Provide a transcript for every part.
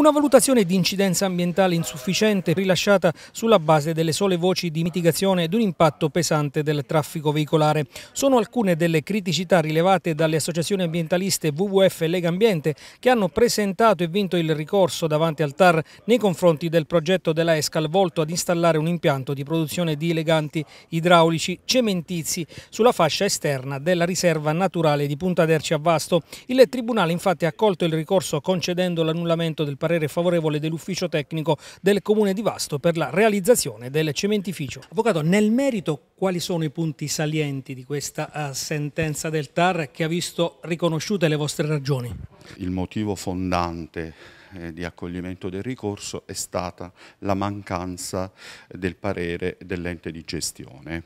Una valutazione di incidenza ambientale insufficiente rilasciata sulla base delle sole voci di mitigazione ed un impatto pesante del traffico veicolare. Sono alcune delle criticità rilevate dalle associazioni ambientaliste WWF e Lega Ambiente che hanno presentato e vinto il ricorso davanti al TAR nei confronti del progetto della Escal volto ad installare un impianto di produzione di eleganti idraulici cementizi sulla fascia esterna della riserva naturale di Punta d'Erci a Vasto. Il Tribunale infatti ha accolto il ricorso concedendo l'annullamento del parere parere favorevole dell'ufficio tecnico del Comune di Vasto per la realizzazione del cementificio. Avvocato, nel merito quali sono i punti salienti di questa eh, sentenza del TAR che ha visto riconosciute le vostre ragioni? Il motivo fondante eh, di accoglimento del ricorso è stata la mancanza del parere dell'ente di gestione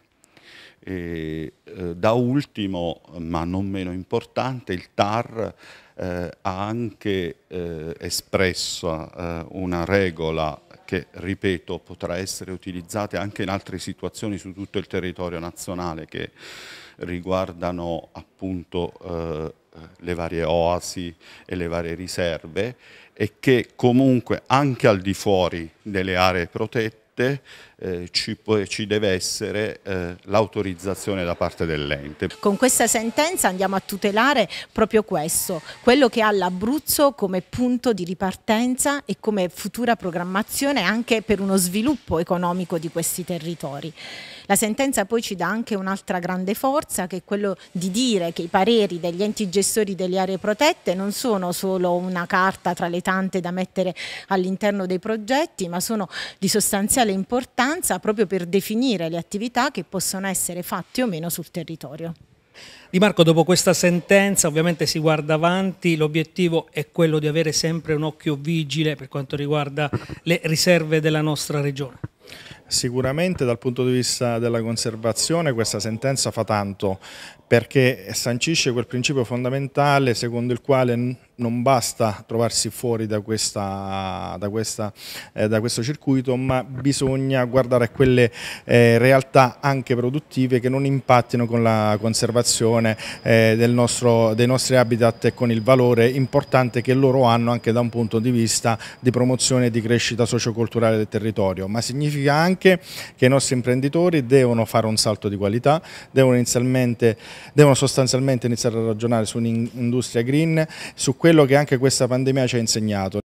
e, eh, da ultimo, ma non meno importante, il TAR eh, ha anche eh, espresso eh, una regola che, ripeto, potrà essere utilizzata anche in altre situazioni su tutto il territorio nazionale che riguardano appunto eh, le varie oasi e le varie riserve e che comunque anche al di fuori delle aree protette arte eh, ci, può, ci, deve essere eh, l'autorizzazione da parte dell'ente. Con questa sentenza andiamo a tutelare proprio questo, quello che ha l'Abruzzo come punto di ripartenza e come futura programmazione anche per uno sviluppo economico di questi territori. La sentenza poi ci dà anche un'altra grande forza che è quello di dire che i pareri degli enti gestori delle aree protette non sono solo una carta tra le tante da mettere all'interno dei progetti ma sono di sostanziale fondamentale importanza proprio per definire le attività che possono essere fatte o meno sul territorio. Di Marco, dopo questa sentenza ovviamente si guarda avanti, l'obiettivo è quello di avere sempre un occhio vigile per quanto riguarda le riserve della nostra regione. Sicuramente dal punto di vista della conservazione questa sentenza fa tanto perché sancisce quel principio fondamentale secondo il quale non basta trovarsi fuori da, questa, da, questa, eh, da, questo circuito, ma bisogna guardare a quelle eh, realtà anche produttive che non impattino con la conservazione eh, nostro, dei nostri habitat e con il valore importante che loro hanno anche da un punto di vista di promozione e di crescita socioculturale del territorio, ma significa anche che i nostri imprenditori devono fare un salto di qualità, devono, devono sostanzialmente iniziare a ragionare su un'industria green, su quello che anche questa pandemia ci ha insegnato.